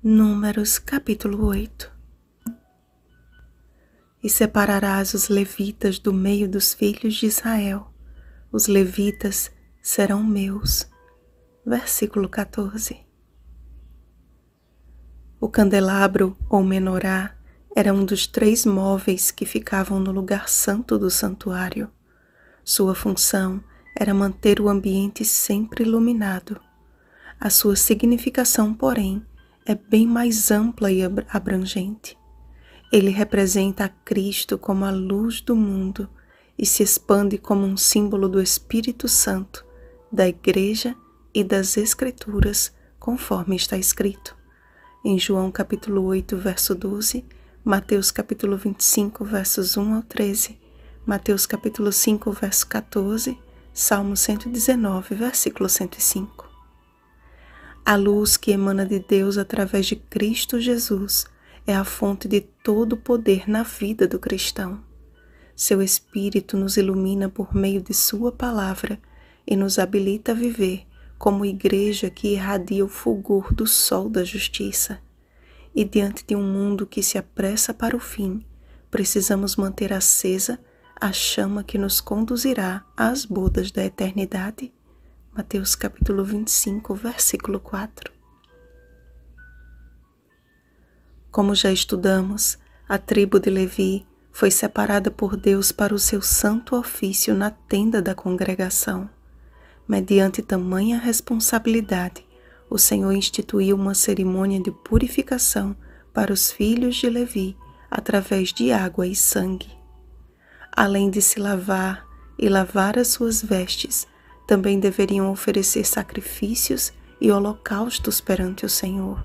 Números capítulo 8 E separarás os levitas do meio dos filhos de Israel. Os levitas serão meus. Versículo 14 O candelabro ou menorá era um dos três móveis que ficavam no lugar santo do santuário. Sua função era manter o ambiente sempre iluminado. A sua significação, porém, é bem mais ampla e abrangente. Ele representa a Cristo como a luz do mundo e se expande como um símbolo do Espírito Santo, da Igreja e das Escrituras, conforme está escrito. Em João capítulo 8, verso 12, Mateus capítulo 25, versos 1 ao 13, Mateus capítulo 5, verso 14, Salmo 119, versículo 105. A luz que emana de Deus através de Cristo Jesus é a fonte de todo o poder na vida do cristão. Seu Espírito nos ilumina por meio de Sua palavra e nos habilita a viver como igreja que irradia o fulgor do sol da justiça. E diante de um mundo que se apressa para o fim, precisamos manter acesa a chama que nos conduzirá às bodas da eternidade. Mateus capítulo 25, versículo 4. Como já estudamos, a tribo de Levi foi separada por Deus para o seu santo ofício na tenda da congregação. Mediante tamanha responsabilidade, o Senhor instituiu uma cerimônia de purificação para os filhos de Levi através de água e sangue. Além de se lavar e lavar as suas vestes, também deveriam oferecer sacrifícios e holocaustos perante o Senhor.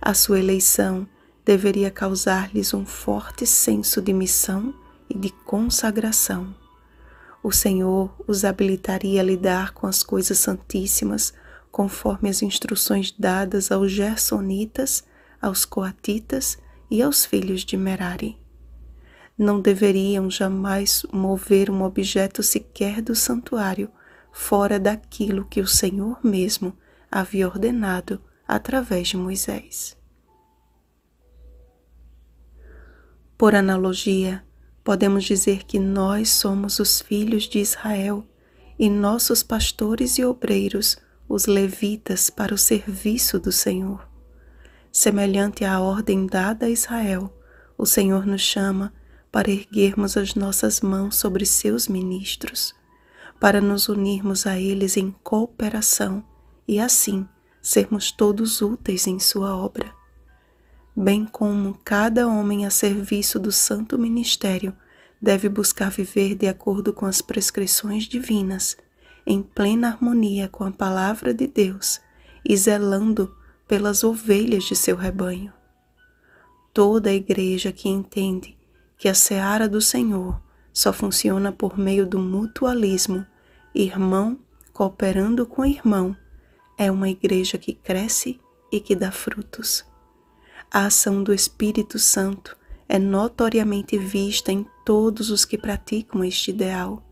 A sua eleição deveria causar-lhes um forte senso de missão e de consagração. O Senhor os habilitaria a lidar com as coisas santíssimas, conforme as instruções dadas aos Gersonitas, aos Coatitas e aos filhos de Merari. Não deveriam jamais mover um objeto sequer do santuário fora daquilo que o Senhor mesmo havia ordenado através de Moisés. Por analogia, podemos dizer que nós somos os filhos de Israel e nossos pastores e obreiros, os levitas, para o serviço do Senhor. Semelhante à ordem dada a Israel, o Senhor nos chama para erguermos as nossas mãos sobre seus ministros para nos unirmos a eles em cooperação e assim sermos todos úteis em Sua obra, bem como cada homem a serviço do Santo Ministério deve buscar viver de acordo com as prescrições divinas, em plena harmonia com a palavra de Deus e zelando pelas ovelhas de seu rebanho. Toda a igreja que entende que a seara do Senhor só funciona por meio do mutualismo, irmão cooperando com irmão. É uma igreja que cresce e que dá frutos. A ação do Espírito Santo é notoriamente vista em todos os que praticam este ideal,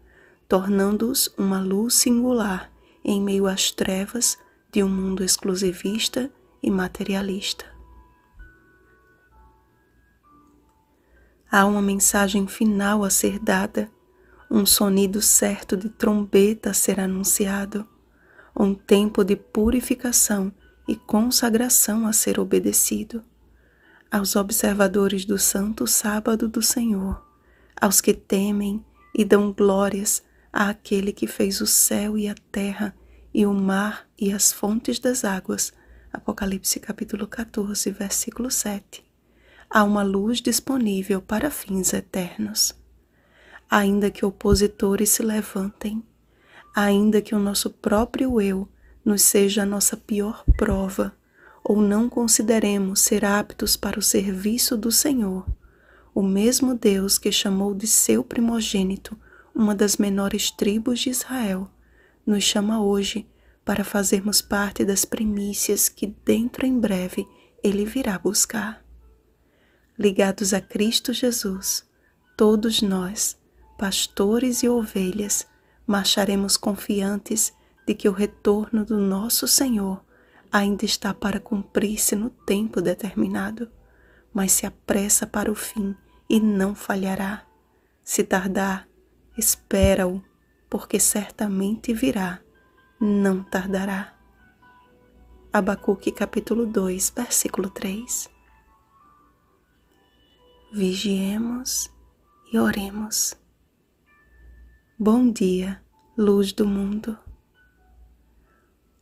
tornando-os uma luz singular em meio às trevas de um mundo exclusivista e materialista. Há uma mensagem final a ser dada, um sonido certo de trombeta a ser anunciado, um tempo de purificação e consagração a ser obedecido. Aos observadores do Santo Sábado do Senhor, aos que temem e dão glórias àquele que fez o céu e a terra e o mar e as fontes das águas. Apocalipse capítulo 14, versículo 7 há uma luz disponível para fins eternos. Ainda que opositores se levantem, ainda que o nosso próprio eu nos seja a nossa pior prova, ou não consideremos ser aptos para o serviço do Senhor, o mesmo Deus que chamou de seu primogênito uma das menores tribos de Israel, nos chama hoje para fazermos parte das primícias que dentro em breve ele virá buscar ligados a Cristo Jesus, todos nós, pastores e ovelhas, marcharemos confiantes de que o retorno do nosso Senhor ainda está para cumprir-se no tempo determinado, mas se apressa para o fim e não falhará. Se tardar, espera-o, porque certamente virá, não tardará. Abacuque capítulo 2, versículo 3 vigiemos e oremos. Bom dia, luz do mundo.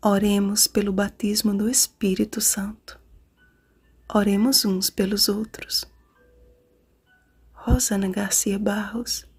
Oremos pelo batismo do Espírito Santo. Oremos uns pelos outros. Rosana Garcia Barros